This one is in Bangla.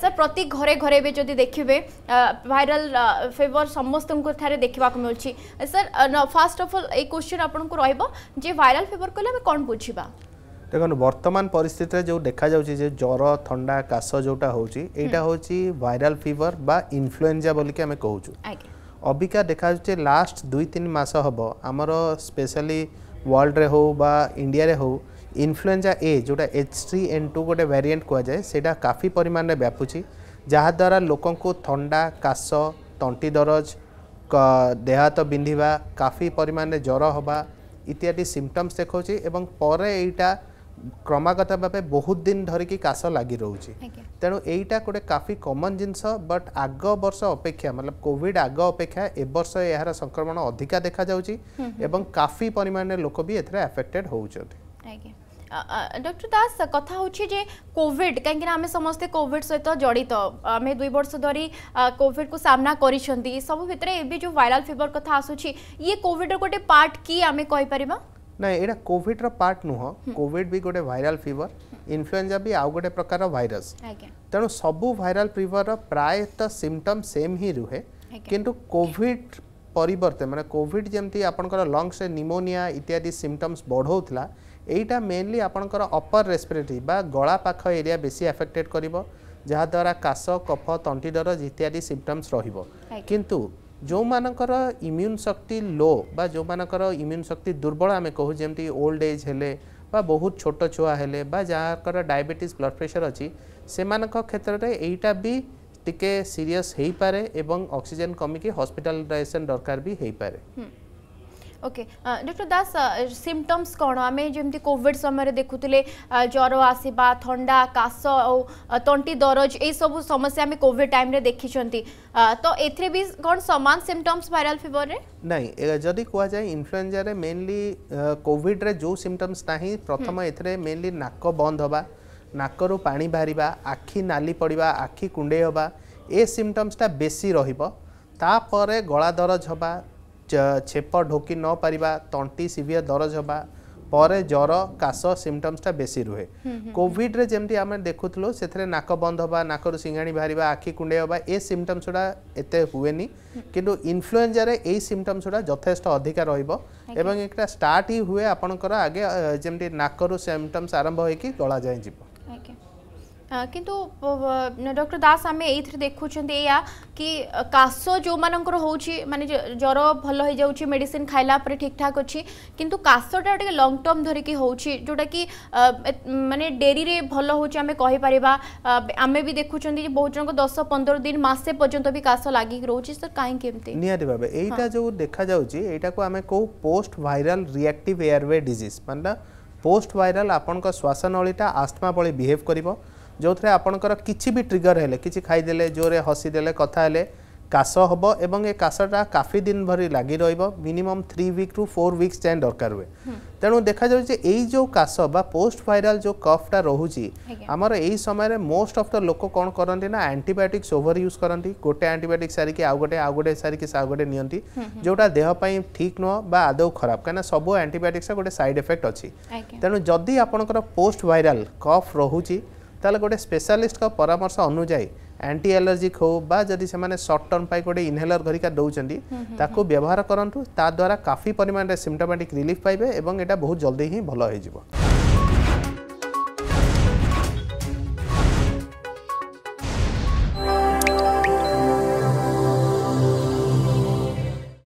सर प्रति घरे घरे भी जदि देखिए भाइराल फेवर समस्त देखा मिलूँ सर न फास्ट अफ अल ये क्वेश्चन आपको रे भाइराल फेवर कले आम कौन बुझा देखो बर्तमान परिस्थिति जो देखा जा ज्वर थंडा काश जोटा होटा हूँ भाइराल फिवर बा इनफ्लुएंजा बोलिक आम कहूँ अबिका देखा लास्ट दुई तीन मस हम आमर स्पेशली वर्ल्ड रे हो बा इंडिया रे हो ইনফ্লুয়েঞ্জা ଏ ଯେଉଁଟା ଏଚ୍ ଥ୍ରୀ ଏନ୍ ଟୁ ଗୋଟେ ଭ୍ୟାରିଏଣ୍ଟ କୁହାଯାଏ ସେଇଟା କାଫି ପରିମାଣରେ ବ୍ୟାପୁଛି ଯାହାଦ୍ୱାରା ଲୋକଙ୍କୁ ଥଣ୍ଡା କାଶ ତଣ୍ଟି ଦରଜ ଦେହ ହାତ ବିନ୍ଧିବା କାଫି ପରିମାଣରେ ଜ୍ୱର ହେବା ଇତ୍ୟାଦି ସିମ୍ପଟମ୍ସ ଦେଖାଉଛି ଏବଂ ପରେ ଏଇଟା ক্রমাগত ভাবে বহুত দিন ধরিকি কাশ লাগি রয়েছে তেমন এইটা গোটে কাফি কমন জিনিস বট আগ বর্ষ অপেক্ষা মতলব কোভিড আগ অপেক্ষা এবর্ষ এর সংক্রমণ অধিকা দেখা যাচ্ছে এবং কাফি পরিমাণে লোক বি এতে আফেক্টেড হচ্ছেন ডক্টর দাস কথা হচ্ছে যে কোভিড কাইকি না আমি সমস্তে কোভিড সহিত জড়িত আমি দুই বর্ষ ধরি কোভিড কু সামনা করেছেন সব ভিতরে এবে যে ভাইরাল ফিভর কথা আসুচি ইয়ে কোভিডর গোটে পার্ট কি আমি কইপারিবা না এটা কোভিডর পার্ট নুহ কোভিড বি গোটে ভাইরাল ফিভর ইনফ্লুয়েঞ্জা বি আউ গোটে প্রকার ভাইরস তেণু সবু ভাইরাল ফিভর প্রায়তঃ সিমটম সেম হি রুহে কিন্তু কোভিড ପରିବର୍ତ୍ତେ ମାନେ କୋଭିଡ଼ ଯେମିତି ଆପଣଙ୍କର ଲଙ୍ଗସ୍ରେ ନିମୋନିଆ ଇତ୍ୟାଦି ସିମ୍ପଟମ୍ସ ବଢ଼ାଉଥିଲା ଏଇଟା ମେନଲି ଆପଣଙ୍କର ଅପର ରେସ୍ପିରେଟୋରୀ ବା ଗଳା ପାଖ ଏରିଆ ବେଶୀ ଆଫେକ୍ଟେଡ଼୍ କରିବ ଯାହାଦ୍ୱାରା କାଶ କଫ ତଣ୍ଟି ଦରଜ ଇତ୍ୟାଦି ସିମ୍ପଟମ୍ସ ରହିବ କିନ୍ତୁ ଯେଉଁମାନଙ୍କର ଇମ୍ୟୁନ୍ ଶକ୍ତି ଲୋ ବା ଯେଉଁମାନଙ୍କର ଇମ୍ୟୁନ୍ ଶକ୍ତି ଦୁର୍ବଳ ଆମେ କହୁ ଯେମିତି ଓଲ୍ଡ ଏଜ୍ ହେଲେ বা বহুত ছোট ছুয়া হলে বা যাহার ডায়াবেটিস ব্লড প্রেসর অছি সেমানক ক্ষেত্রে এইটা বি टिके টিকে সিরিয়াস হইপারে এবং অক্সিজেন কমিকি হসপিটালাইজেসন দরকার বি হইপারে ओके डॉक्टर दास सिम्टम्स कौन आम जमी कोविड समय देखुले ज्वर आसवा थंडा काश और तंटी दरज ये सब समस्या आम कोविड टाइम देखी तो ए भी कौन सामान सिम्टम्स भाइराल फिवर में ना जदि कहुए इनफ्लुएंजा मेनली कोविड रे जो सिम्टम्स ना प्रथम ए मेनली नाक बंद हाँ ନାକରୁ ପାଣି ବାହାରିବା ଆଖି ନାଲି ପଡ଼ିବା ଆଖି କୁଣ୍ଡେଇ ହେବା ଏ ସିମ୍ପଟମ୍ସଟା ବେଶୀ ରହିବ ତାପରେ ଗଳା ଦରଜ ହେବା ଛେପ ଢୋକି ନ ପାରିବା ତଣ୍ଟି ସିଭିୟର ଦରଜ ହେବା ପରେ ଜ୍ୱର କାଶ ସିମ୍ପଟମ୍ସଟା ବେଶୀ ରୁହେ କୋଭିଡ଼ରେ ଯେମିତି ଆମେ ଦେଖୁଥିଲୁ ସେଥିରେ ନାକ ବନ୍ଦ ହେବା ନାକରୁ ସିଙ୍ଗାଣି ବାହାରିବା ଆଖି କୁଣ୍ଡେଇ ହେବା ଏ ସିମ୍ପଟମ୍ସ ଗୁଡ଼ା ଏତେ ହୁଏନି କିନ୍ତୁ ଇନଫ୍ଲୁଏଞ୍ଜାରେ ଏଇ ସିମ୍ପଟମ୍ସ ଗୁଡ଼ା ଯଥେଷ୍ଟ ଅଧିକା ରହିବ ଏବଂ ଏଇଟା ଷ୍ଟାର୍ଟ ହିଁ ହୁଏ ଆପଣଙ୍କର ଆଗେ ଯେମିତି ନାକରୁ ସିମ୍ପଟମ୍ସ ଆରମ୍ଭ ହୋଇକି ଗଳା ଯାଏଁ ଯିବ ଆଜ୍ଞା କିନ୍ତୁ ଡକ୍ଟର ଦାସ ଆମେ ଏଇଥିରେ ଦେଖୁଛନ୍ତି ଏଇଆ କି କାଶ ଯେଉଁମାନଙ୍କର ହେଉଛି ମାନେ ଜ୍ୱର ଭଲ ହେଇଯାଉଛି ମେଡ଼ିସିନ ଖାଇଲା ପରେ ଠିକ୍ଠାକ୍ ଅଛି କିନ୍ତୁ କାଶଟା ଟିକେ ଲଙ୍ଗ ଟର୍ମ ଧରିକି ହେଉଛି ଯେଉଁଟାକି ମାନେ ଡେରିରେ ଭଲ ହେଉଛି ଆମେ କହିପାରିବା ଆମେ ବି ଦେଖୁଛନ୍ତି ଯେ ବହୁତ ଜଣଙ୍କ ଦଶ ପନ୍ଦର ଦିନ ମାସେ ପର୍ଯ୍ୟନ୍ତ ବି କାଶ ଲାଗିକି ରହୁଛି ସାର୍ କାହିଁକି ଏମିତି ନିହାତି ଭାବେ ଏଇଟା ଯେଉଁ ଦେଖାଯାଉଛି ଏଇଟାକୁ ଆମେ କେଉଁ post viral reactive airway disease ମାନେ পোস্ট ভাইরাল আপনার শ্বাসনলীটা আস্থমা ভি বিহেভ করব যে আপনার কিছু বি ট্রিগর হলে কিছু খাইদেলে জোরে হসিদেলে কথা হলে কাশ হব এবং এ কাশটা কাফি দিন ভরি লাগি রহব minimum three week to four weeks যায় দরকার হুয়ে তেমন দেখা যাচ্ছে যে এই যে কাশ বা পোস্ট ভাইরাল যে কফটা রহুচি আমার এই সময় মোস্ট অফ দ লোক কোণ করতে না আন্টিবায়োটিক্স ওভর ইউজ করতে গোটে আন্টিবায়োটিক সারিকি আউ গোটে আউ গোটে সারিকি আউ গোটে নিয়ন্তি যেটা দেহ পাই ঠিক নুহ বা আদৌ খারাপ কেন সব আন্টিবায়োটিক্সর গোটে সাইড এফেক্ট অছি তেমন যদি আপনার পোস্ট ভাইরাল কফ রহুচি তাহলে গোটে স্পেশালিস্ট পরামর্শ অনুযায়ী ଆଣ୍ଟି ଆଲର୍ଜିକ୍ ହେଉ ବା ଯଦି ସେମାନେ ସର୍ଟ ଟର୍ମ ପାଇଁ ଗୋଟେ ଇନହେଲର୍ ଘରିକା ଦେଉଛନ୍ତି ତାକୁ ବ୍ୟବହାର କରନ୍ତୁ ତାଦ୍ୱାରା କାଫି ପରିମାଣରେ ସିମ୍ଟୋମେଟିକ୍ ରିଲିଫ୍ ପାଇବେ ଏବଂ ଏଇଟା ବହୁତ ଜଲ୍ଦି ହିଁ ଭଲ ହେଇଯିବ